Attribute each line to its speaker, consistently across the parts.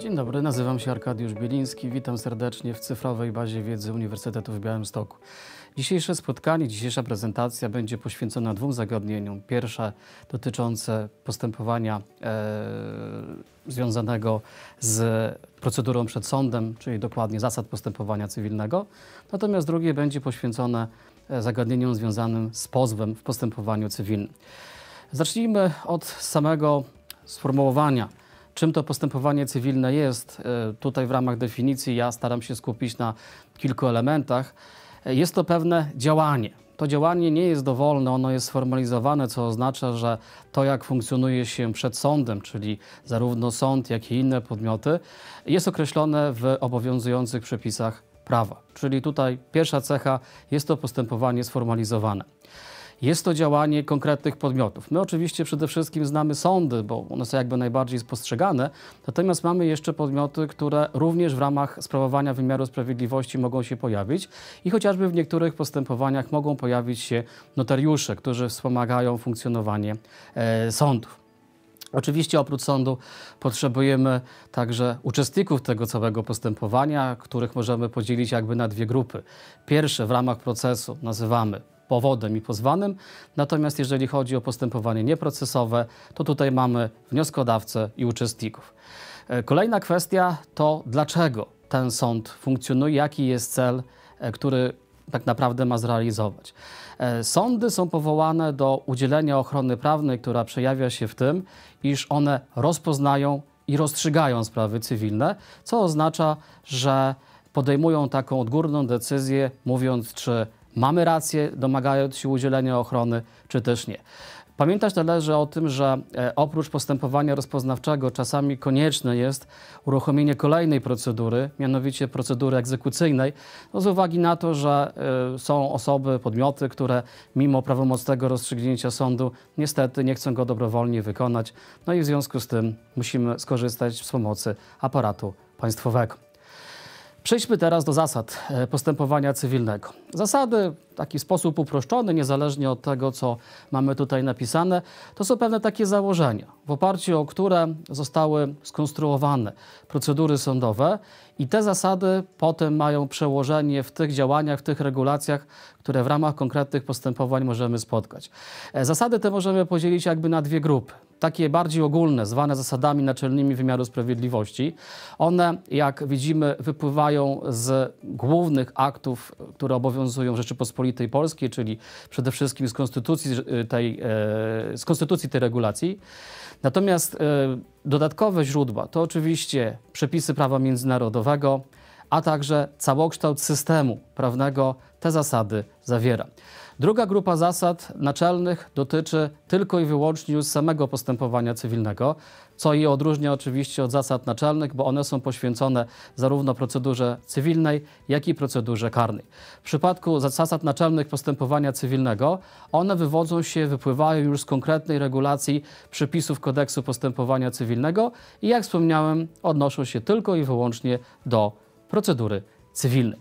Speaker 1: Dzień dobry, nazywam się Arkadiusz Bieliński. Witam serdecznie w cyfrowej bazie wiedzy Uniwersytetu w Białymstoku. Dzisiejsze spotkanie, dzisiejsza prezentacja będzie poświęcona dwóm zagadnieniom. Pierwsze dotyczące postępowania e, związanego z procedurą przed sądem, czyli dokładnie zasad postępowania cywilnego. Natomiast drugie będzie poświęcone e, zagadnieniom związanym z pozwem w postępowaniu cywilnym. Zacznijmy od samego sformułowania Czym to postępowanie cywilne jest? E, tutaj w ramach definicji ja staram się skupić na kilku elementach. E, jest to pewne działanie. To działanie nie jest dowolne, ono jest sformalizowane, co oznacza, że to, jak funkcjonuje się przed sądem, czyli zarówno sąd, jak i inne podmioty, jest określone w obowiązujących przepisach prawa. Czyli tutaj pierwsza cecha jest to postępowanie sformalizowane jest to działanie konkretnych podmiotów. My oczywiście przede wszystkim znamy sądy, bo one są jakby najbardziej spostrzegane, natomiast mamy jeszcze podmioty, które również w ramach sprawowania wymiaru sprawiedliwości mogą się pojawić i chociażby w niektórych postępowaniach mogą pojawić się notariusze, którzy wspomagają funkcjonowanie e, sądów. Oczywiście oprócz sądu potrzebujemy także uczestników tego całego postępowania, których możemy podzielić jakby na dwie grupy. Pierwsze w ramach procesu nazywamy powodem i pozwanym. Natomiast jeżeli chodzi o postępowanie nieprocesowe, to tutaj mamy wnioskodawcę i uczestników. E, kolejna kwestia to dlaczego ten sąd funkcjonuje, jaki jest cel, e, który tak naprawdę ma zrealizować. E, sądy są powołane do udzielenia ochrony prawnej, która przejawia się w tym, iż one rozpoznają i rozstrzygają sprawy cywilne, co oznacza, że podejmują taką odgórną decyzję, mówiąc, czy mamy rację, domagając się udzielenia ochrony, czy też nie. Pamiętać należy o tym, że e, oprócz postępowania rozpoznawczego czasami konieczne jest uruchomienie kolejnej procedury, mianowicie procedury egzekucyjnej, no z uwagi na to, że e, są osoby, podmioty, które mimo prawomocnego rozstrzygnięcia sądu niestety nie chcą go dobrowolnie wykonać, no i w związku z tym musimy skorzystać z pomocy aparatu państwowego. Przejdźmy teraz do zasad e, postępowania cywilnego. Zasady taki sposób uproszczony, niezależnie od tego, co mamy tutaj napisane, to są pewne takie założenia, w oparciu o które zostały skonstruowane procedury sądowe i te zasady potem mają przełożenie w tych działaniach, w tych regulacjach, które w ramach konkretnych postępowań możemy spotkać. E, zasady te możemy podzielić jakby na dwie grupy takie bardziej ogólne, zwane zasadami naczelnymi wymiaru sprawiedliwości, one, jak widzimy, wypływają z głównych aktów, które obowiązują Rzeczypospolitej tej Polskiej, czyli przede wszystkim z konstytucji y, tej, e, z konstytucji tej regulacji. Natomiast e, dodatkowe źródła to oczywiście przepisy prawa międzynarodowego, a także całokształt systemu prawnego te zasady zawiera. Druga grupa zasad naczelnych dotyczy tylko i wyłącznie już samego postępowania cywilnego, co je odróżnia oczywiście od zasad naczelnych, bo one są poświęcone zarówno procedurze cywilnej, jak i procedurze karnej. W przypadku zasad naczelnych postępowania cywilnego one wywodzą się, wypływają już z konkretnej regulacji przepisów kodeksu postępowania cywilnego i jak wspomniałem, odnoszą się tylko i wyłącznie do procedury cywilnej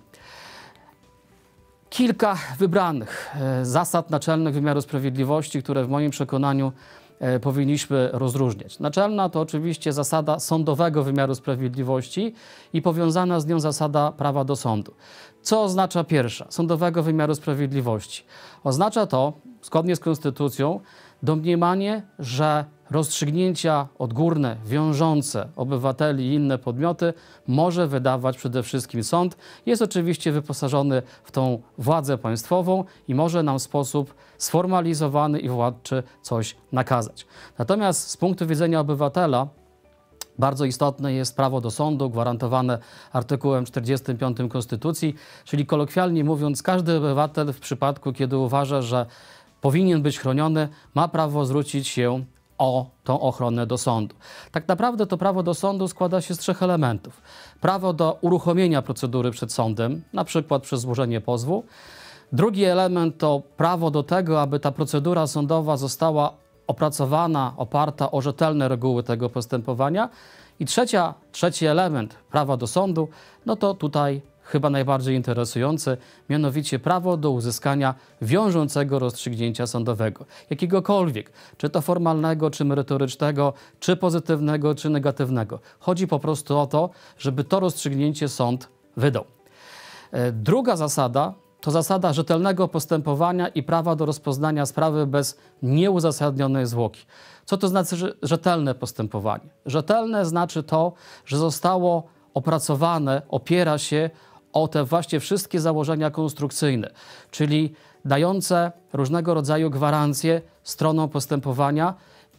Speaker 1: kilka wybranych e, zasad naczelnych wymiaru sprawiedliwości, które w moim przekonaniu E, powinniśmy rozróżniać. Naczelna to oczywiście zasada sądowego wymiaru sprawiedliwości i powiązana z nią zasada prawa do sądu. Co oznacza pierwsza, sądowego wymiaru sprawiedliwości? Oznacza to, zgodnie z konstytucją, domniemanie, że rozstrzygnięcia odgórne, wiążące obywateli i inne podmioty może wydawać przede wszystkim sąd. Jest oczywiście wyposażony w tą władzę państwową i może nam w sposób sformalizowany i władczy coś nakazać. Natomiast z punktu widzenia obywatela bardzo istotne jest prawo do sądu, gwarantowane artykułem 45 Konstytucji, czyli kolokwialnie mówiąc, każdy obywatel w przypadku, kiedy uważa, że powinien być chroniony, ma prawo zwrócić się o tą ochronę do sądu. Tak naprawdę to prawo do sądu składa się z trzech elementów. Prawo do uruchomienia procedury przed sądem, na przykład przez złożenie pozwu. Drugi element to prawo do tego, aby ta procedura sądowa została opracowana, oparta o rzetelne reguły tego postępowania. I trzecia, trzeci element prawa do sądu, no to tutaj chyba najbardziej interesujące, mianowicie prawo do uzyskania wiążącego rozstrzygnięcia sądowego, jakiegokolwiek, czy to formalnego, czy merytorycznego, czy pozytywnego, czy negatywnego. Chodzi po prostu o to, żeby to rozstrzygnięcie sąd wydał. E, druga zasada to zasada rzetelnego postępowania i prawa do rozpoznania sprawy bez nieuzasadnionej zwłoki. Co to znaczy rzetelne postępowanie? Rzetelne znaczy to, że zostało opracowane, opiera się o te właśnie wszystkie założenia konstrukcyjne, czyli dające różnego rodzaju gwarancje stronom postępowania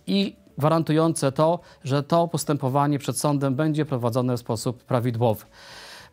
Speaker 1: i gwarantujące to, że to postępowanie przed sądem będzie prowadzone w sposób prawidłowy.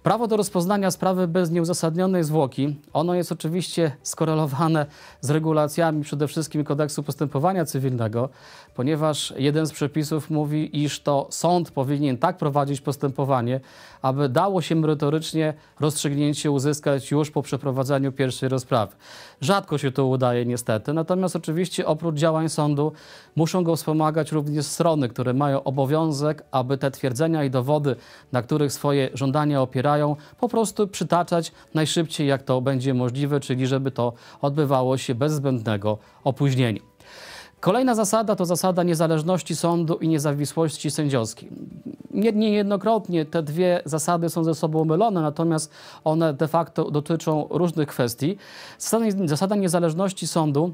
Speaker 1: Prawo do rozpoznania sprawy bez nieuzasadnionej zwłoki, ono jest oczywiście skorelowane z regulacjami przede wszystkim kodeksu postępowania cywilnego, ponieważ jeden z przepisów mówi, iż to sąd powinien tak prowadzić postępowanie, aby dało się merytorycznie rozstrzygnięcie uzyskać już po przeprowadzeniu pierwszej rozprawy. Rzadko się to udaje niestety, natomiast oczywiście oprócz działań sądu muszą go wspomagać również strony, które mają obowiązek, aby te twierdzenia i dowody, na których swoje żądania opierają, po prostu przytaczać najszybciej jak to będzie możliwe, czyli żeby to odbywało się bez zbędnego opóźnienia. Kolejna zasada to zasada niezależności sądu i niezawisłości sędziowskiej. Nie, niejednokrotnie te dwie zasady są ze sobą mylone, natomiast one de facto dotyczą różnych kwestii. Zasada, zasada niezależności sądu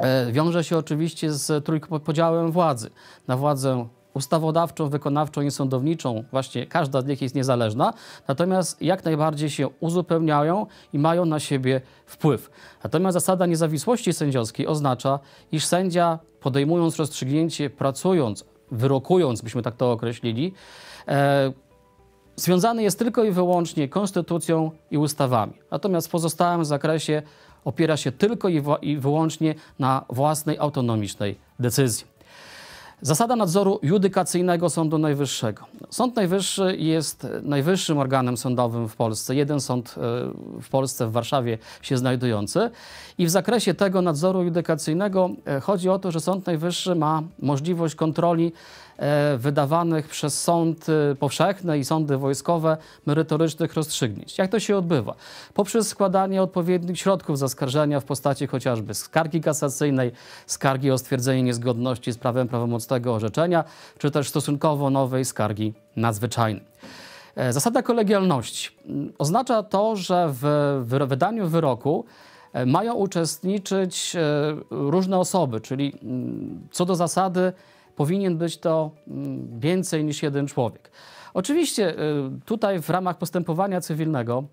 Speaker 1: e, wiąże się oczywiście z trójpodziałem władzy na władzę ustawodawczą, wykonawczą i sądowniczą, właśnie każda z nich jest niezależna, natomiast jak najbardziej się uzupełniają i mają na siebie wpływ. Natomiast zasada niezawisłości sędziowskiej oznacza, iż sędzia podejmując rozstrzygnięcie, pracując, wyrokując, byśmy tak to określili, e, związany jest tylko i wyłącznie konstytucją i ustawami. Natomiast w pozostałym zakresie opiera się tylko i, i wyłącznie na własnej autonomicznej decyzji. Zasada nadzoru judykacyjnego Sądu Najwyższego. Sąd Najwyższy jest najwyższym organem sądowym w Polsce, jeden sąd e, w Polsce, w Warszawie się znajdujący. I w zakresie tego nadzoru judykacyjnego e, chodzi o to, że Sąd Najwyższy ma możliwość kontroli E, wydawanych przez sąd powszechne i sądy wojskowe merytorycznych rozstrzygnięć. Jak to się odbywa? Poprzez składanie odpowiednich środków zaskarżenia w postaci chociażby skargi kasacyjnej, skargi o stwierdzenie niezgodności z prawem prawomocnego orzeczenia, czy też stosunkowo nowej skargi nadzwyczajnej. E, zasada kolegialności mm, oznacza to, że w wydaniu wyroku e, mają uczestniczyć różne osoby, czyli mm, co do zasady powinien być to mm, więcej niż jeden człowiek. Oczywiście y, tutaj w ramach postępowania cywilnego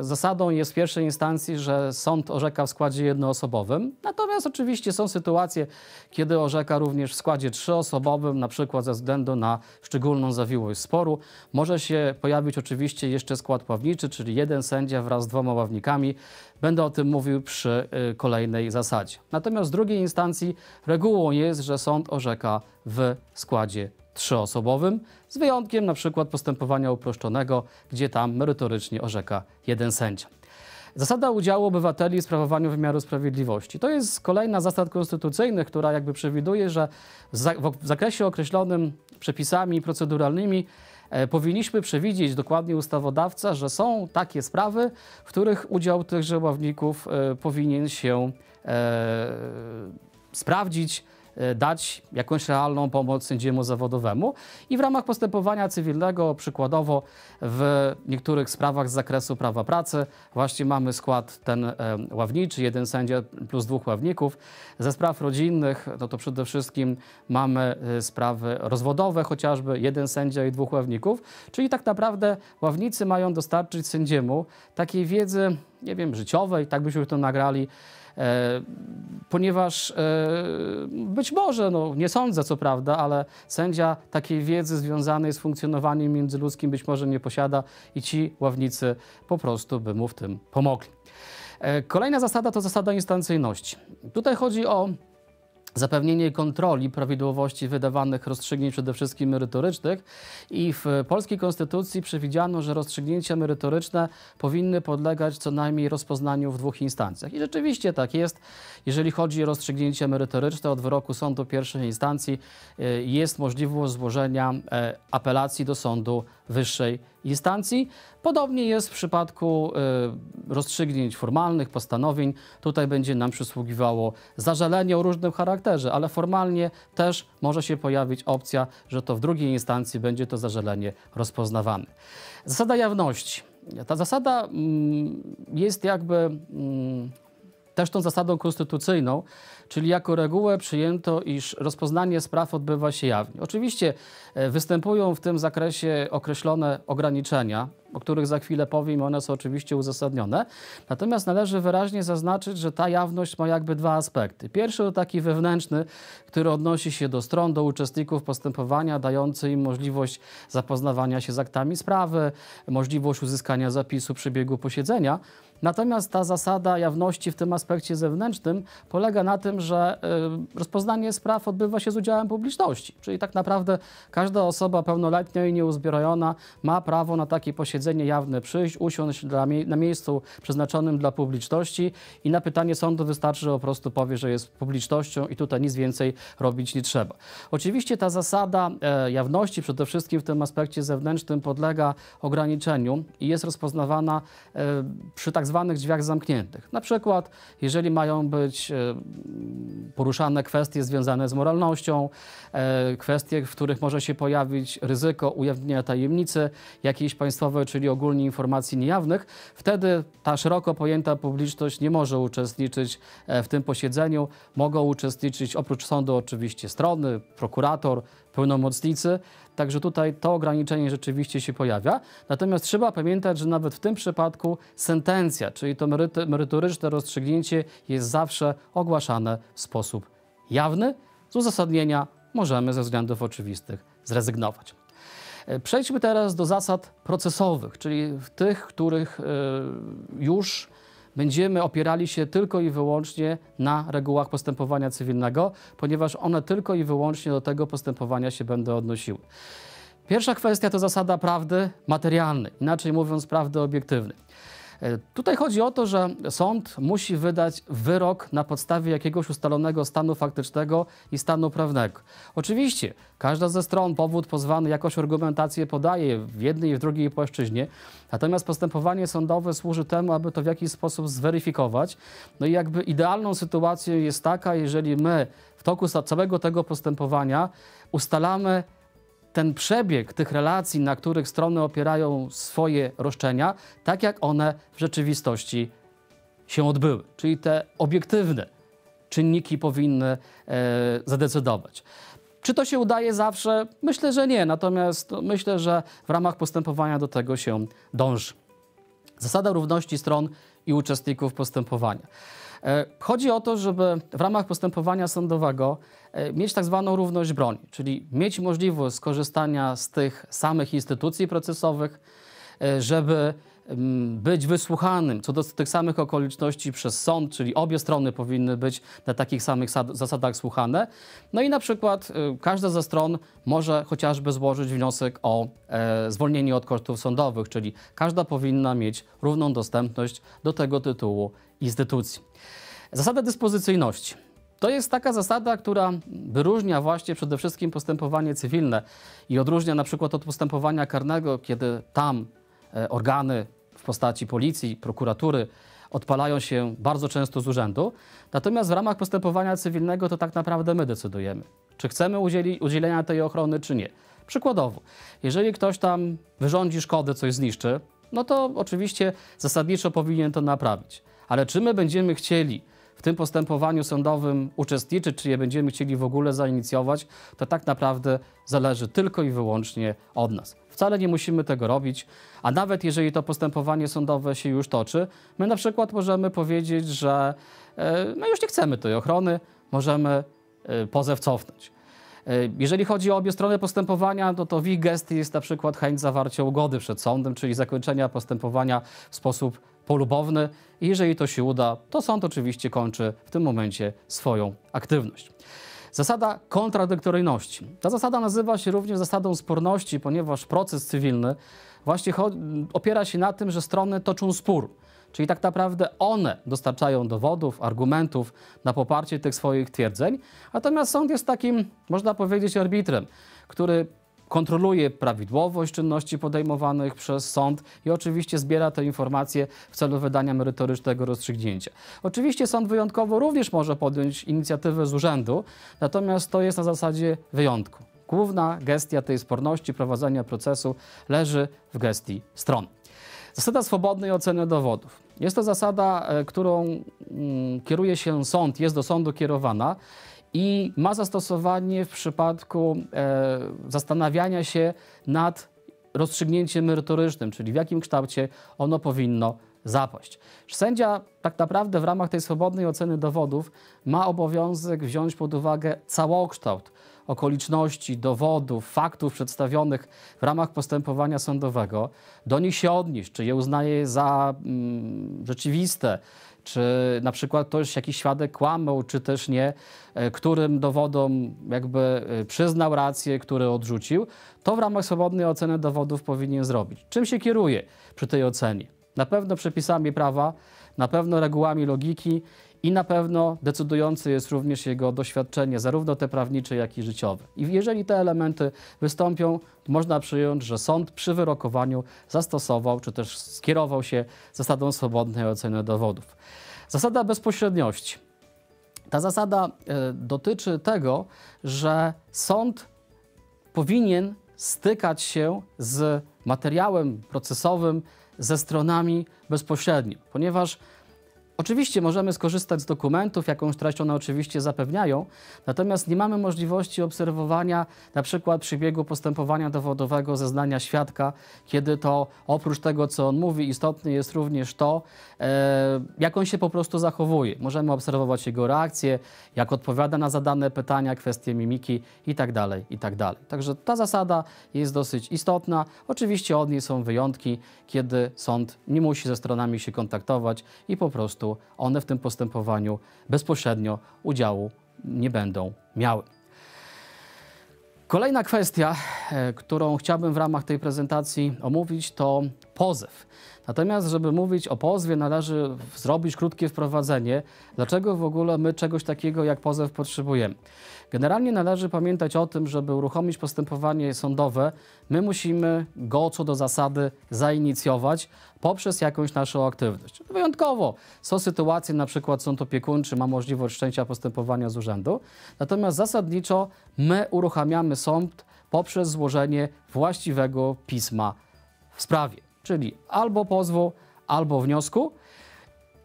Speaker 1: Zasadą jest w pierwszej instancji, że sąd orzeka w składzie jednoosobowym, natomiast oczywiście są sytuacje, kiedy orzeka również w składzie trzyosobowym, na przykład ze względu na szczególną zawiłość sporu. Może się pojawić oczywiście jeszcze skład ławniczy, czyli jeden sędzia wraz z dwoma ławnikami. Będę o tym mówił przy y, kolejnej zasadzie. Natomiast w drugiej instancji regułą jest, że sąd orzeka w składzie trzyosobowym, z wyjątkiem na przykład postępowania uproszczonego, gdzie tam merytorycznie orzeka jeden sędzia. Zasada udziału obywateli w sprawowaniu wymiaru sprawiedliwości. To jest kolejna zasad konstytucyjnych, która jakby przewiduje, że w zakresie określonym przepisami proceduralnymi e, powinniśmy przewidzieć dokładnie ustawodawca, że są takie sprawy, w których udział tychże ławników e, powinien się e, sprawdzić E, dać jakąś realną pomoc sędziemu zawodowemu. I w ramach postępowania cywilnego, przykładowo w niektórych sprawach z zakresu prawa pracy, właśnie mamy skład ten e, ławniczy, jeden sędzia plus dwóch ławników. Ze spraw rodzinnych, no to przede wszystkim mamy e, sprawy rozwodowe, chociażby jeden sędzia i dwóch ławników, czyli tak naprawdę ławnicy mają dostarczyć sędziemu takiej wiedzy, nie wiem, życiowej, tak byśmy to nagrali, E, ponieważ e, być może, no, nie sądzę co prawda, ale sędzia takiej wiedzy związanej z funkcjonowaniem międzyludzkim być może nie posiada i ci ławnicy po prostu by mu w tym pomogli. E, kolejna zasada to zasada instancyjności. Tutaj chodzi o zapewnienie kontroli prawidłowości wydawanych rozstrzygnięć przede wszystkim merytorycznych i w polskiej konstytucji przewidziano, że rozstrzygnięcia merytoryczne powinny podlegać co najmniej rozpoznaniu w dwóch instancjach. I rzeczywiście tak jest. Jeżeli chodzi o rozstrzygnięcie merytoryczne, od wyroku sądu pierwszej instancji e, jest możliwość złożenia e, apelacji do sądu wyższej instancji. Podobnie jest w przypadku e, rozstrzygnięć formalnych, postanowień. Tutaj będzie nam przysługiwało zażalenie o różnym charakterze, ale formalnie też może się pojawić opcja, że to w drugiej instancji będzie to zażalenie rozpoznawane. Zasada jawności. Ta zasada mm, jest jakby mm, też tą zasadą konstytucyjną, czyli jako regułę przyjęto, iż rozpoznanie spraw odbywa się jawnie. Oczywiście e, występują w tym zakresie określone ograniczenia, o których za chwilę powiem, one są oczywiście uzasadnione. Natomiast należy wyraźnie zaznaczyć, że ta jawność ma jakby dwa aspekty. Pierwszy to taki wewnętrzny, który odnosi się do stron, do uczestników postępowania, dający im możliwość zapoznawania się z aktami sprawy, możliwość uzyskania zapisu przebiegu posiedzenia. Natomiast ta zasada jawności w tym aspekcie zewnętrznym polega na tym, że y, rozpoznanie spraw odbywa się z udziałem publiczności. Czyli tak naprawdę każda osoba pełnoletnia i nieuzbrojona ma prawo na takie posiedzenie zgromadzenie jawne przyjść, usiąść dla, na miejscu przeznaczonym dla publiczności i na pytanie sądu wystarczy, że po prostu powie, że jest publicznością i tutaj nic więcej robić nie trzeba. Oczywiście ta zasada e, jawności przede wszystkim w tym aspekcie zewnętrznym podlega ograniczeniu i jest rozpoznawana e, przy tak zwanych drzwiach zamkniętych. Na przykład, jeżeli mają być e, poruszane kwestie związane z moralnością, kwestie, w których może się pojawić ryzyko ujawnienia tajemnicy jakiejś państwowej czyli ogólnie informacji niejawnych. Wtedy ta szeroko pojęta publiczność nie może uczestniczyć e, w tym posiedzeniu. Mogą uczestniczyć oprócz sądu oczywiście strony, prokurator, pełnomocnicy. Także tutaj to ograniczenie rzeczywiście się pojawia. Natomiast trzeba pamiętać, że nawet w tym przypadku sentencja, czyli to merytoryczne rozstrzygnięcie jest zawsze ogłaszane w sposób jawny. Z uzasadnienia możemy ze względów oczywistych zrezygnować. E, przejdźmy teraz do zasad procesowych, czyli tych, których e, już będziemy opierali się tylko i wyłącznie na regułach postępowania cywilnego, ponieważ one tylko i wyłącznie do tego postępowania się będą odnosiły. Pierwsza kwestia to zasada prawdy materialnej, inaczej mówiąc prawdy obiektywnej. E, tutaj chodzi o to, że sąd musi wydać wyrok na podstawie jakiegoś ustalonego stanu faktycznego i stanu prawnego. Oczywiście każda ze stron powód pozwany jakoś argumentację podaje w jednej i w drugiej płaszczyźnie, natomiast postępowanie sądowe służy temu, aby to w jakiś sposób zweryfikować. No i jakby idealną sytuacją jest taka, jeżeli my w toku całego tego postępowania ustalamy ten przebieg tych relacji, na których strony opierają swoje roszczenia, tak jak one w rzeczywistości się odbyły. Czyli te obiektywne czynniki powinny e, zadecydować. Czy to się udaje zawsze? Myślę, że nie. Natomiast myślę, że w ramach postępowania do tego się dąży. Zasada równości stron i uczestników postępowania. E, chodzi o to, żeby w ramach postępowania sądowego e, mieć tak zwaną równość broni, czyli mieć możliwość skorzystania z tych samych instytucji procesowych, e, żeby mm, być wysłuchanym co do tych samych okoliczności przez sąd, czyli obie strony powinny być na takich samych zasadach słuchane. No i na przykład każda ze stron może chociażby złożyć wniosek o e, zwolnienie od kosztów sądowych, czyli każda powinna mieć równą dostępność do tego tytułu instytucji. Zasada dyspozycyjności. To jest taka zasada, która wyróżnia właśnie przede wszystkim postępowanie cywilne i odróżnia na przykład od postępowania karnego, kiedy tam e, organy w postaci policji, prokuratury odpalają się bardzo często z urzędu. Natomiast w ramach postępowania cywilnego to tak naprawdę my decydujemy, czy chcemy udzielenia tej ochrony, czy nie. Przykładowo, jeżeli ktoś tam wyrządzi szkodę, coś zniszczy, no to oczywiście zasadniczo powinien to naprawić. Ale czy my będziemy chcieli w tym postępowaniu sądowym uczestniczyć, czy je będziemy chcieli w ogóle zainicjować, to tak naprawdę zależy tylko i wyłącznie od nas. Wcale nie musimy tego robić, a nawet jeżeli to postępowanie sądowe się już toczy, my na przykład możemy powiedzieć, że my e, no już nie chcemy tej ochrony, możemy e, pozew cofnąć. E, jeżeli chodzi o obie strony postępowania, to, no to w ich gestii jest na przykład chęć zawarcia ugody przed sądem, czyli zakończenia postępowania w sposób polubowny i jeżeli to się uda, to sąd oczywiście kończy w tym momencie swoją aktywność. Zasada kontradyktoryjności. Ta zasada nazywa się również zasadą sporności, ponieważ proces cywilny właśnie opiera się na tym, że strony toczą spór. Czyli tak naprawdę one dostarczają dowodów, argumentów na poparcie tych swoich twierdzeń, natomiast sąd jest takim, można powiedzieć, arbitrem, który kontroluje prawidłowość czynności podejmowanych przez sąd i oczywiście zbiera te informacje w celu wydania merytorycznego rozstrzygnięcia. Oczywiście sąd wyjątkowo również może podjąć inicjatywę z urzędu, natomiast to jest na zasadzie wyjątku. Główna gestia tej sporności prowadzenia procesu leży w gestii stron. Zasada swobodnej oceny dowodów. Jest to zasada, e, którą mm, kieruje się sąd, jest do sądu kierowana i ma zastosowanie w przypadku e, zastanawiania się nad rozstrzygnięciem merytorycznym, czyli w jakim kształcie ono powinno zapaść. Sędzia tak naprawdę w ramach tej swobodnej oceny dowodów ma obowiązek wziąć pod uwagę całokształt okoliczności, dowodów, faktów przedstawionych w ramach postępowania sądowego, do nich się odnieść, czy je uznaje za mm, rzeczywiste, czy na przykład ktoś, jakiś świadek kłamał, czy też nie, e, którym dowodom jakby e, przyznał rację, który odrzucił, to w ramach swobodnej oceny dowodów powinien zrobić. Czym się kieruje przy tej ocenie? Na pewno przepisami prawa, na pewno regułami logiki i na pewno decydujące jest również jego doświadczenie, zarówno te prawnicze, jak i życiowe. I jeżeli te elementy wystąpią, można przyjąć, że sąd przy wyrokowaniu zastosował czy też skierował się zasadą swobodnej oceny dowodów. Zasada bezpośredniości. Ta zasada e, dotyczy tego, że sąd powinien stykać się z materiałem procesowym, ze stronami bezpośrednio, ponieważ Oczywiście możemy skorzystać z dokumentów, jakąś treść one oczywiście zapewniają, natomiast nie mamy możliwości obserwowania na przykład przebiegu postępowania dowodowego zeznania świadka, kiedy to oprócz tego, co on mówi, istotne jest również to, e, jak on się po prostu zachowuje. Możemy obserwować jego reakcję, jak odpowiada na zadane pytania, kwestie mimiki itd. Tak itd. Tak Także ta zasada jest dosyć istotna. Oczywiście od niej są wyjątki, kiedy sąd nie musi ze stronami się kontaktować i po prostu one w tym postępowaniu bezpośrednio udziału nie będą miały. Kolejna kwestia, e, którą chciałbym w ramach tej prezentacji omówić, to pozew. Natomiast, żeby mówić o pozwie, należy zrobić krótkie wprowadzenie, dlaczego w ogóle my czegoś takiego jak pozew potrzebujemy. Generalnie należy pamiętać o tym, żeby uruchomić postępowanie sądowe, my musimy go co do zasady zainicjować poprzez jakąś naszą aktywność. Wyjątkowo są sytuacje, na przykład sąd opiekuńczy ma możliwość wszczęcia postępowania z urzędu, natomiast zasadniczo my uruchamiamy sąd poprzez złożenie właściwego pisma w sprawie czyli albo pozwu, albo wniosku.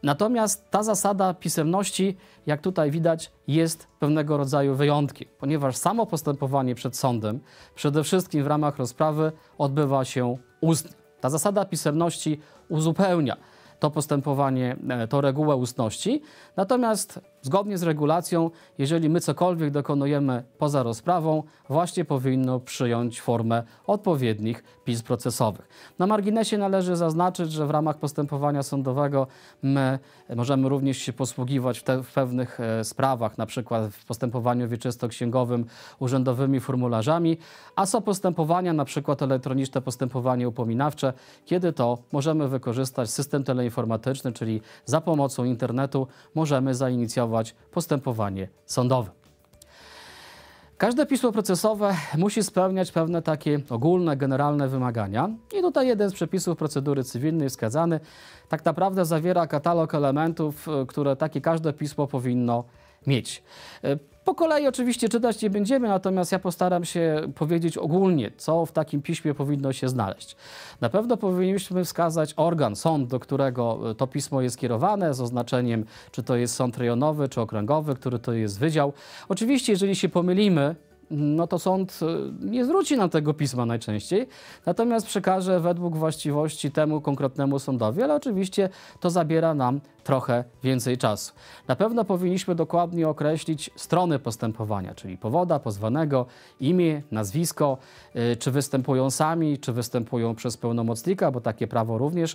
Speaker 1: Natomiast ta zasada pisemności, jak tutaj widać, jest pewnego rodzaju wyjątkiem, ponieważ samo postępowanie przed sądem, przede wszystkim w ramach rozprawy, odbywa się ustnie. Ta zasada pisemności uzupełnia to postępowanie, e, to regułę ustności. Natomiast Zgodnie z regulacją, jeżeli my cokolwiek dokonujemy poza rozprawą, właśnie powinno przyjąć formę odpowiednich pism procesowych. Na marginesie należy zaznaczyć, że w ramach postępowania sądowego my możemy również się posługiwać w, te, w pewnych e, sprawach, na przykład w postępowaniu wieczysto-księgowym urzędowymi formularzami, a są postępowania, na przykład elektroniczne postępowanie upominawcze, kiedy to możemy wykorzystać system teleinformatyczny, czyli za pomocą internetu możemy zainicjować postępowanie sądowe. Każde pismo procesowe musi spełniać pewne takie ogólne, generalne wymagania. I tutaj jeden z przepisów procedury cywilnej wskazany tak naprawdę zawiera katalog elementów, y, które takie każde pismo powinno mieć. Y, po kolei oczywiście czytać nie będziemy, natomiast ja postaram się powiedzieć ogólnie, co w takim piśmie powinno się znaleźć. Na pewno powinniśmy wskazać organ, sąd, do którego e, to pismo jest kierowane, z oznaczeniem, czy to jest sąd rejonowy, czy okręgowy, który to jest wydział. Oczywiście, jeżeli się pomylimy, no to sąd y, nie zwróci nam tego pisma najczęściej, natomiast przekaże według właściwości temu konkretnemu sądowi, ale oczywiście to zabiera nam trochę więcej czasu. Na pewno powinniśmy dokładnie określić strony postępowania, czyli powoda pozwanego, imię, nazwisko, y, czy występują sami, czy występują przez pełnomocnika, bo takie prawo również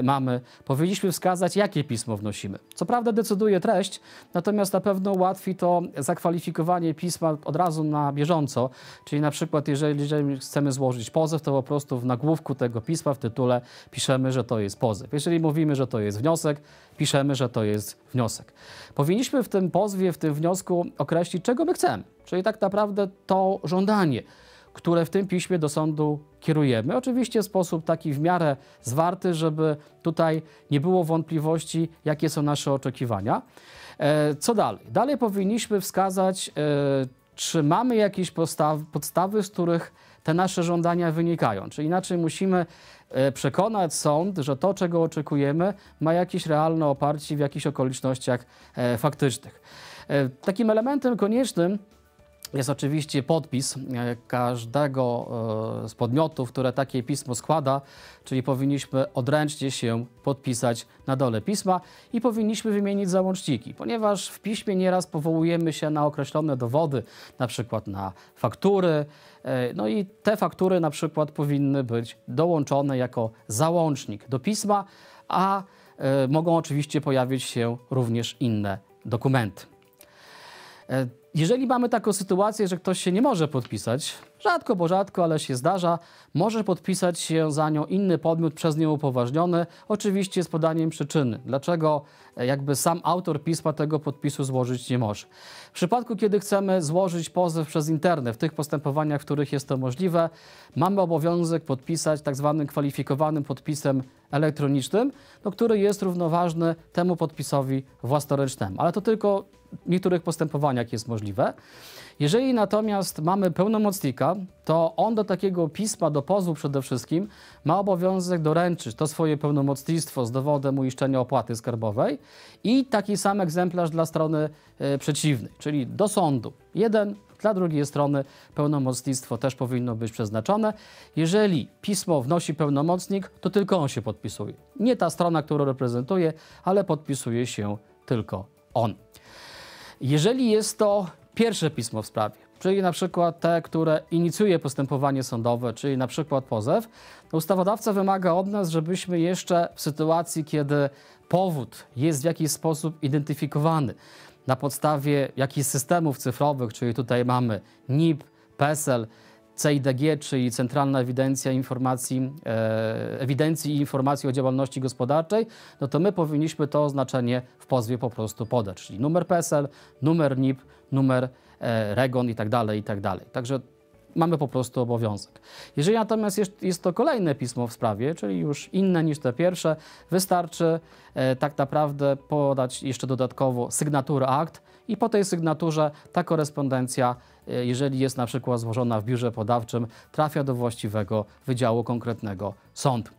Speaker 1: y, mamy. Powinniśmy wskazać, jakie pismo wnosimy. Co prawda decyduje treść, natomiast na pewno ułatwi to zakwalifikowanie pisma od razu na na bieżąco. Czyli na przykład, jeżeli, jeżeli chcemy złożyć pozew, to po prostu w nagłówku tego pisma, w tytule piszemy, że to jest pozew. Jeżeli mówimy, że to jest wniosek, piszemy, że to jest wniosek. Powinniśmy w tym pozwie, w tym wniosku określić, czego my chcemy. Czyli tak naprawdę to żądanie które w tym piśmie do sądu kierujemy. Oczywiście w sposób taki w miarę zwarty, żeby tutaj nie było wątpliwości, jakie są nasze oczekiwania. E, co dalej? Dalej powinniśmy wskazać, e, czy mamy jakieś postaw, podstawy, z których te nasze żądania wynikają. Czy inaczej musimy e, przekonać sąd, że to, czego oczekujemy, ma jakieś realne oparcie w jakichś okolicznościach e, faktycznych. E, takim elementem koniecznym jest oczywiście podpis e, każdego e, z podmiotów, które takie pismo składa, czyli powinniśmy odręcznie się podpisać na dole pisma i powinniśmy wymienić załączniki, ponieważ w piśmie nieraz powołujemy się na określone dowody, na przykład na faktury, e, no i te faktury na przykład powinny być dołączone jako załącznik do pisma, a mogą oczywiście pojawić się również inne dokumenty. Jeżeli mamy taką sytuację, że ktoś się nie może podpisać, rzadko, bo rzadko, ale się zdarza, może podpisać się za nią inny podmiot przez nią upoważniony, oczywiście z podaniem przyczyny, dlaczego e, jakby sam autor pisma tego podpisu złożyć nie może. W przypadku, kiedy chcemy złożyć pozew przez internet, w tych postępowaniach, w których jest to możliwe, mamy obowiązek podpisać tzw. Tak kwalifikowanym podpisem elektronicznym, no, który jest równoważny temu podpisowi własnoręcznemu. Ale to tylko w niektórych postępowaniach jest możliwe. Jeżeli natomiast mamy pełnomocnika, to on do takiego pisma, do pozwu przede wszystkim, ma obowiązek doręczyć to swoje pełnomocnictwo z dowodem uiszczenia opłaty skarbowej i taki sam egzemplarz dla strony e, przeciwnej, czyli do sądu. Jeden dla drugiej strony pełnomocnictwo też powinno być przeznaczone. Jeżeli pismo wnosi pełnomocnik, to tylko on się podpisuje. Nie ta strona, którą reprezentuje, ale podpisuje się tylko on. Jeżeli jest to pierwsze pismo w sprawie, czyli na przykład te, które inicjuje postępowanie sądowe, czyli na przykład pozew, ustawodawca wymaga od nas, żebyśmy jeszcze w sytuacji, kiedy powód jest w jakiś sposób identyfikowany na podstawie jakichś systemów cyfrowych, czyli tutaj mamy NIP, PESEL, CIDG, czyli Centralna Ewidencja Informacji, e, Ewidencji i Informacji o Działalności Gospodarczej, no to my powinniśmy to oznaczenie w pozwie po prostu podać, czyli numer PESEL, numer NIP, numer E, Regon i tak dalej, i tak dalej. Także mamy po prostu obowiązek. Jeżeli natomiast jest, to kolejne pismo w sprawie, czyli już inne niż te pierwsze, wystarczy e, tak naprawdę podać jeszcze dodatkowo sygnaturę akt i po tej sygnaturze ta korespondencja, e, jeżeli jest na przykład złożona w biurze podawczym, trafia do właściwego wydziału konkretnego sądu.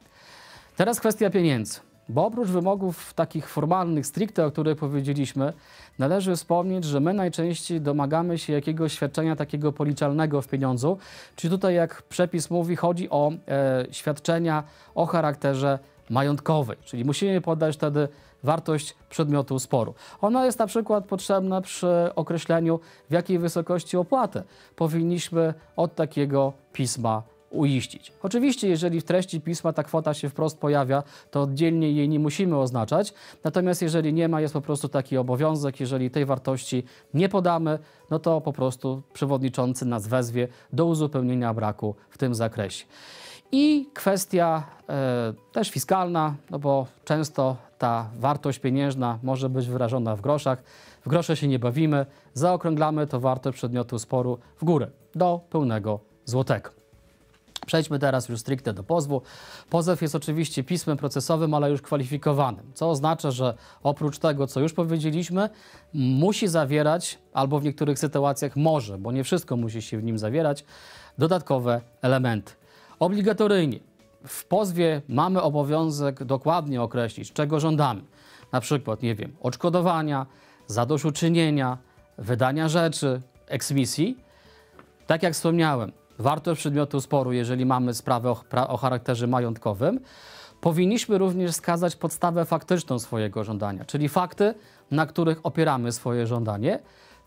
Speaker 1: Teraz kwestia pieniędzy. Bo oprócz wymogów takich formalnych, stricte, o których powiedzieliśmy, należy wspomnieć, że my najczęściej domagamy się jakiegoś świadczenia takiego policzalnego w pieniądzu, czyli tutaj, jak przepis mówi, chodzi o e, świadczenia o charakterze majątkowej, czyli musimy podać wtedy wartość przedmiotu sporu. Ona jest na przykład potrzebna przy określeniu, w jakiej wysokości opłatę powinniśmy od takiego pisma uiścić. Oczywiście, jeżeli w treści pisma ta kwota się wprost pojawia, to oddzielnie jej nie musimy oznaczać, natomiast jeżeli nie ma, jest po prostu taki obowiązek, jeżeli tej wartości nie podamy, no to po prostu przewodniczący nas wezwie do uzupełnienia braku w tym zakresie. I kwestia e, też fiskalna, no bo często ta wartość pieniężna może być wyrażona w groszach. W grosze się nie bawimy, zaokrąglamy to wartość przedmiotu sporu w górę do pełnego złotego. Przejdźmy teraz już stricte do pozwu. Pozew jest oczywiście pismem procesowym, ale już kwalifikowanym, co oznacza, że oprócz tego, co już powiedzieliśmy, musi zawierać, albo w niektórych sytuacjach może, bo nie wszystko musi się w nim zawierać, dodatkowe elementy. Obligatoryjnie w pozwie mamy obowiązek dokładnie określić, czego żądamy. Na przykład, nie wiem, odszkodowania, zadośćuczynienia, wydania rzeczy, eksmisji. Tak jak wspomniałem, wartość przedmiotu sporu, jeżeli mamy sprawę o, o charakterze majątkowym, powinniśmy również wskazać podstawę faktyczną swojego żądania, czyli fakty, na których opieramy swoje żądanie.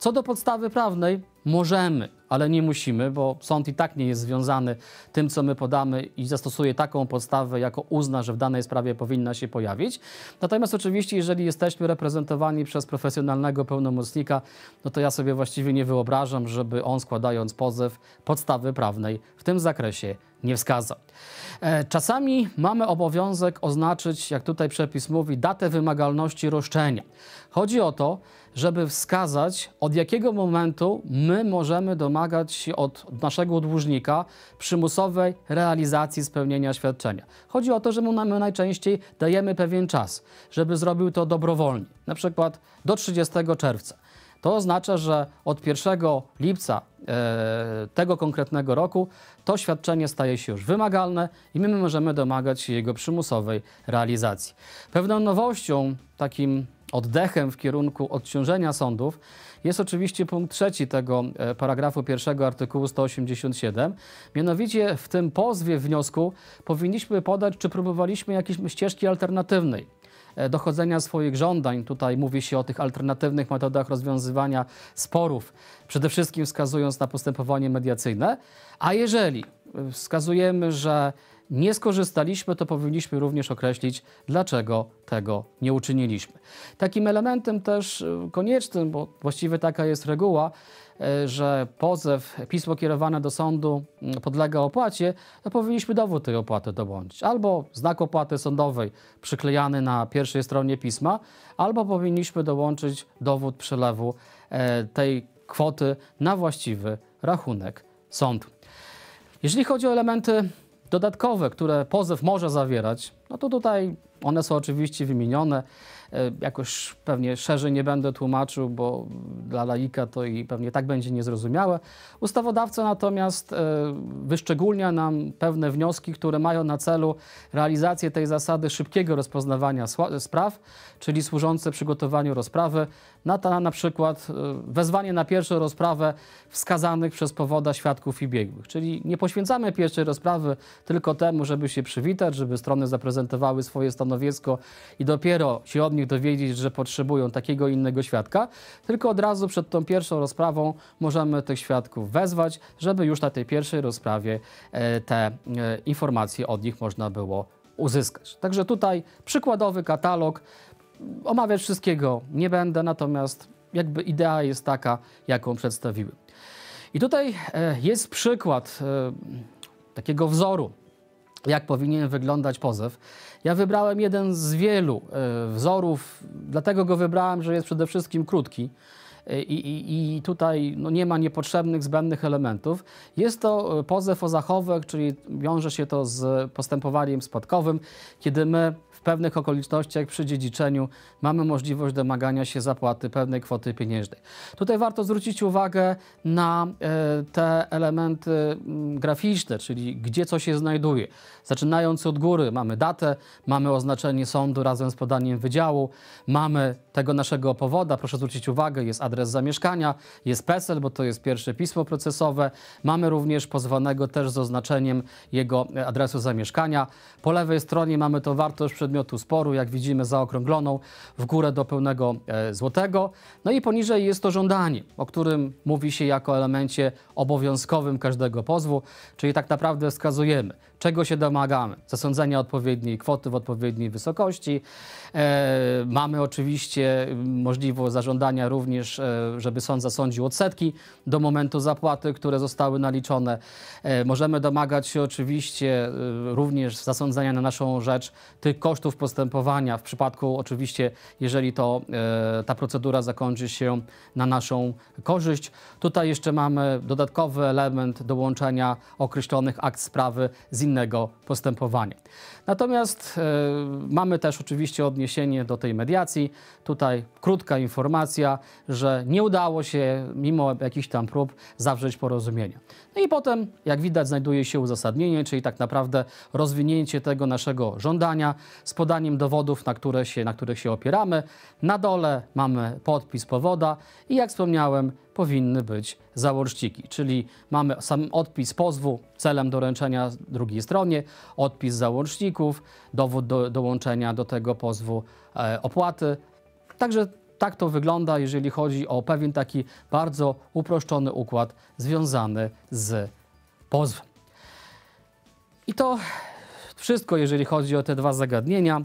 Speaker 1: Co do podstawy prawnej, możemy, ale nie musimy, bo sąd i tak nie jest związany tym, co my podamy i zastosuje taką podstawę, jako uzna, że w danej sprawie powinna się pojawić. Natomiast oczywiście, jeżeli jesteśmy reprezentowani przez profesjonalnego pełnomocnika, no to ja sobie właściwie nie wyobrażam, żeby on składając pozew podstawy prawnej w tym zakresie nie wskazał. E, czasami mamy obowiązek oznaczyć, jak tutaj przepis mówi, datę wymagalności roszczenia. Chodzi o to, żeby wskazać, od jakiego momentu my możemy domagać się od naszego dłużnika przymusowej realizacji spełnienia świadczenia. Chodzi o to, że my najczęściej dajemy pewien czas, żeby zrobił to dobrowolnie, na przykład do 30 czerwca. To oznacza, że od 1 lipca e, tego konkretnego roku to świadczenie staje się już wymagalne i my możemy domagać się jego przymusowej realizacji. Pewną nowością, takim oddechem w kierunku odciążenia sądów jest oczywiście punkt trzeci tego e, paragrafu pierwszego artykułu 187. Mianowicie w tym pozwie wniosku powinniśmy podać, czy próbowaliśmy jakiejś ścieżki alternatywnej e, dochodzenia swoich żądań. Tutaj mówi się o tych alternatywnych metodach rozwiązywania sporów, przede wszystkim wskazując na postępowanie mediacyjne. A jeżeli e, wskazujemy, że nie skorzystaliśmy, to powinniśmy również określić, dlaczego tego nie uczyniliśmy. Takim elementem też e, koniecznym, bo właściwie taka jest reguła, e, że pozew, pismo kierowane do sądu podlega opłacie, to powinniśmy dowód tej opłaty dołączyć. Albo znak opłaty sądowej przyklejany na pierwszej stronie pisma, albo powinniśmy dołączyć dowód przelewu e, tej kwoty na właściwy rachunek sądu. Jeżeli chodzi o elementy dodatkowe, które pozew może zawierać, no to tutaj one są oczywiście wymienione. E, jakoś pewnie szerzej nie będę tłumaczył, bo dla laika to i pewnie tak będzie niezrozumiałe. Ustawodawca natomiast e, wyszczególnia nam pewne wnioski, które mają na celu realizację tej zasady szybkiego rozpoznawania spraw, czyli służące przygotowaniu rozprawy, na, ta, na przykład e, wezwanie na pierwszą rozprawę wskazanych przez powoda świadków i biegłych. Czyli nie poświęcamy pierwszej rozprawy tylko temu, żeby się przywitać, żeby strony zaprezentowały swoje stanowisko i dopiero się od nich nich dowiedzieć, że potrzebują takiego innego świadka, tylko od razu przed tą pierwszą rozprawą możemy tych świadków wezwać, żeby już na tej pierwszej rozprawie e, te e, informacje od nich można było uzyskać. Także tutaj przykładowy katalog. Omawiać wszystkiego nie będę, natomiast jakby idea jest taka, jaką przedstawiłem. I tutaj e, jest przykład takiego wzoru jak powinien wyglądać pozew. Ja wybrałem jeden z wielu e, wzorów, dlatego go wybrałem, że jest przede wszystkim krótki. E, I, i, i, tutaj no, nie ma niepotrzebnych, zbędnych elementów. Jest to e, pozew o zachowek, czyli wiąże się to z postępowaniem spadkowym, kiedy my pewnych okolicznościach przy dziedziczeniu mamy możliwość domagania się zapłaty pewnej kwoty pieniężnej. Tutaj warto zwrócić uwagę na e, te elementy mm, graficzne, czyli gdzie co się znajduje. Zaczynając od góry mamy datę, mamy oznaczenie sądu razem z podaniem wydziału, mamy tego naszego powoda, proszę zwrócić uwagę, jest adres zamieszkania, jest PESEL, bo to jest pierwsze pismo procesowe. Mamy również pozwanego też z oznaczeniem jego adresu zamieszkania. Po lewej stronie mamy to wartość przedmiotu sporu, jak widzimy zaokrągloną w górę do pełnego e, złotego. No i poniżej jest to żądanie, o którym mówi się jako elemencie obowiązkowym każdego pozwu, czyli tak naprawdę wskazujemy, czego się domagamy. Zasądzenia odpowiedniej kwoty w odpowiedniej wysokości. E, mamy oczywiście oczywiście mm, możliwość zażądania również, e, żeby sąd zasądził odsetki do momentu zapłaty, które zostały naliczone. E, możemy domagać się oczywiście e, również zasądzania na naszą rzecz tych kosztów postępowania w przypadku oczywiście, jeżeli to ta procedura zakończy się na naszą korzyść. Tutaj jeszcze mamy dodatkowy element dołączenia określonych akt sprawy z innego postępowania. Natomiast e, mamy też oczywiście odniesienie do tej mediacji. Tutaj krótka informacja, że nie udało się mimo jakichś tam prób zawrzeć porozumienia. No i potem, jak widać, znajduje się uzasadnienie, czyli tak naprawdę rozwinięcie tego naszego żądania z podaniem dowodów, na, które się, na których się opieramy. Na dole mamy podpis powoda i jak wspomniałem, powinny być załączniki, czyli mamy sam odpis pozwu celem doręczenia drugiej stronie, odpis załączników, dowód do, dołączenia do tego pozwu e, opłaty. Także tak to wygląda, jeżeli chodzi o pewien taki bardzo uproszczony układ związany z pozwem. I to wszystko, jeżeli chodzi o te dwa zagadnienia.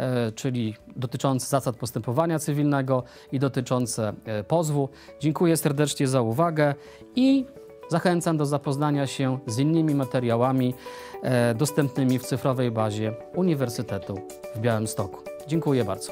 Speaker 1: E, czyli dotyczące zasad postępowania cywilnego i dotyczące e, pozwu. Dziękuję serdecznie za uwagę i zachęcam do zapoznania się z innymi materiałami e, dostępnymi w cyfrowej bazie Uniwersytetu w Białymstoku. Dziękuję bardzo.